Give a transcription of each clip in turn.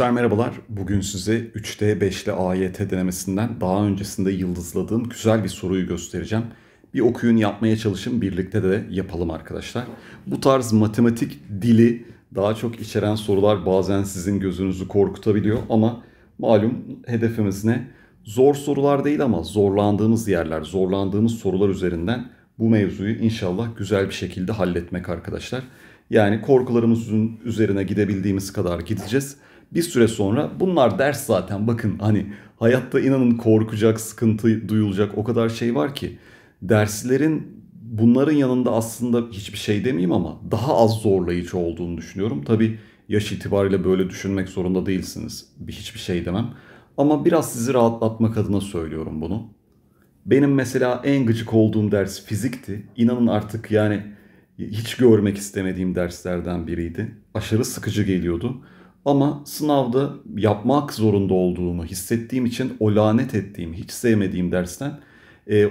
Arkadaşlar merhabalar. Bugün size 3D 5'li AYT denemesinden daha öncesinde yıldızladığım güzel bir soruyu göstereceğim. Bir okuyun yapmaya çalışın birlikte de yapalım arkadaşlar. Bu tarz matematik dili daha çok içeren sorular bazen sizin gözünüzü korkutabiliyor ama malum hedefimiz ne? Zor sorular değil ama zorlandığımız yerler, zorlandığımız sorular üzerinden bu mevzuyu inşallah güzel bir şekilde halletmek arkadaşlar. Yani korkularımızın üzerine gidebildiğimiz kadar gideceğiz bir süre sonra bunlar ders zaten bakın hani hayatta inanın korkacak, sıkıntı duyulacak o kadar şey var ki derslerin bunların yanında aslında hiçbir şey demeyeyim ama daha az zorlayıcı olduğunu düşünüyorum. Tabi yaş itibariyle böyle düşünmek zorunda değilsiniz. bir Hiçbir şey demem. Ama biraz sizi rahatlatmak adına söylüyorum bunu. Benim mesela en gıcık olduğum ders fizikti. İnanın artık yani hiç görmek istemediğim derslerden biriydi. Aşırı sıkıcı geliyordu. Ama sınavda yapmak zorunda olduğumu hissettiğim için o lanet ettiğim, hiç sevmediğim dersten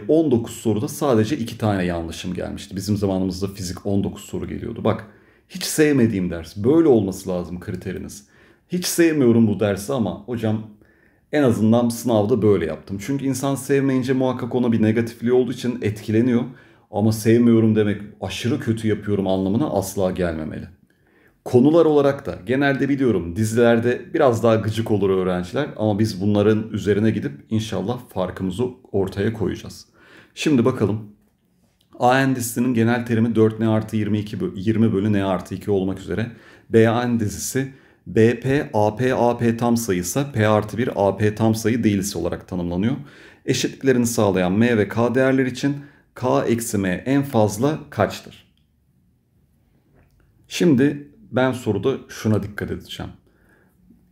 19 e, soruda sadece 2 tane yanlışım gelmişti. Bizim zamanımızda fizik 19 soru geliyordu. Bak hiç sevmediğim ders. Böyle olması lazım kriteriniz. Hiç sevmiyorum bu dersi ama hocam en azından sınavda böyle yaptım. Çünkü insan sevmeyince muhakkak ona bir negatifliği olduğu için etkileniyor. Ama sevmiyorum demek aşırı kötü yapıyorum anlamına asla gelmemeli. Konular olarak da genelde biliyorum dizilerde biraz daha gıcık olur öğrenciler ama biz bunların üzerine gidip inşallah farkımızı ortaya koyacağız. Şimdi bakalım. AN dizisinin genel terimi 4 N artı 22 bölü, 20 bölü N artı 2 olmak üzere. BAN dizisi BP, AP, AP tam sayısa P artı 1 AP tam sayı değilse olarak tanımlanıyor. Eşitliklerini sağlayan M ve K değerler için K eksi M en fazla kaçtır? Şimdi ben soruda şuna dikkat edeceğim.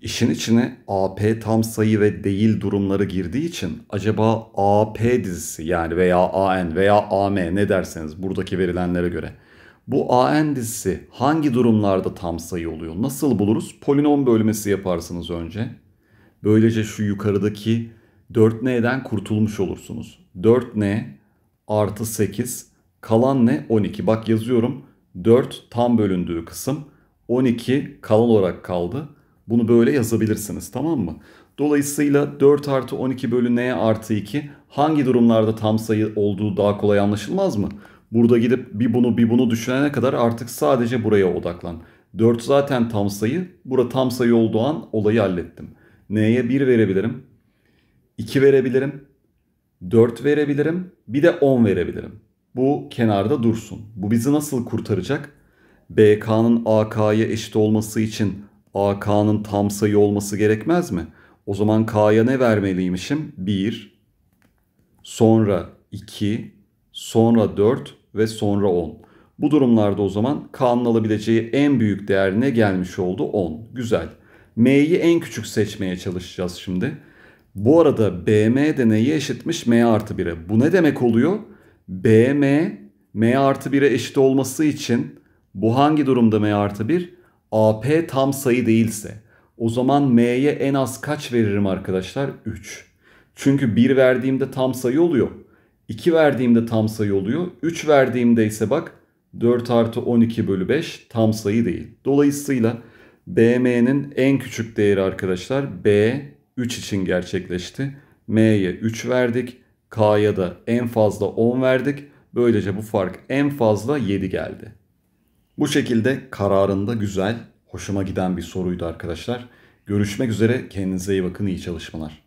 İşin içine AP tam sayı ve değil durumları girdiği için acaba AP dizisi yani veya AN veya AM ne derseniz buradaki verilenlere göre bu AN dizisi hangi durumlarda tam sayı oluyor? Nasıl buluruz? Polinom bölmesi yaparsınız önce. Böylece şu yukarıdaki 4n'den kurtulmuş olursunuz. 4n artı 8 kalan ne? 12. Bak yazıyorum 4 tam bölündüğü kısım 12 kalan olarak kaldı. Bunu böyle yazabilirsiniz tamam mı? Dolayısıyla 4 artı 12 bölü n artı 2 hangi durumlarda tam sayı olduğu daha kolay anlaşılmaz mı? Burada gidip bir bunu bir bunu düşünene kadar artık sadece buraya odaklan. 4 zaten tam sayı. Burada tam sayı olduğu an olayı hallettim. N'ye 1 verebilirim. 2 verebilirim. 4 verebilirim. Bir de 10 verebilirim. Bu kenarda dursun. Bu bizi nasıl kurtaracak? BK'nın AK'ya eşit olması için AK'nın tam sayı olması gerekmez mi? O zaman K'ya ne vermeliymişim? 1, sonra 2, sonra 4 ve sonra 10. Bu durumlarda o zaman K'nın alabileceği en büyük değer ne gelmiş oldu? 10. Güzel. M'yi en küçük seçmeye çalışacağız şimdi. Bu arada BM de neye eşitmiş? M artı 1'e. Bu ne demek oluyor? BM, M artı 1'e eşit olması için bu hangi durumda m artı 1? AP tam sayı değilse. O zaman m'ye en az kaç veririm arkadaşlar? 3. Çünkü 1 verdiğimde tam sayı oluyor. 2 verdiğimde tam sayı oluyor. 3 verdiğimde ise bak 4 artı 12 bölü 5 tam sayı değil. Dolayısıyla BM'nin en küçük değeri arkadaşlar B 3 için gerçekleşti. M'ye 3 verdik. K'ya da en fazla 10 verdik. Böylece bu fark en fazla 7 geldi. Bu şekilde kararında güzel, hoşuma giden bir soruydu arkadaşlar. Görüşmek üzere. Kendinize iyi bakın. iyi çalışmalar.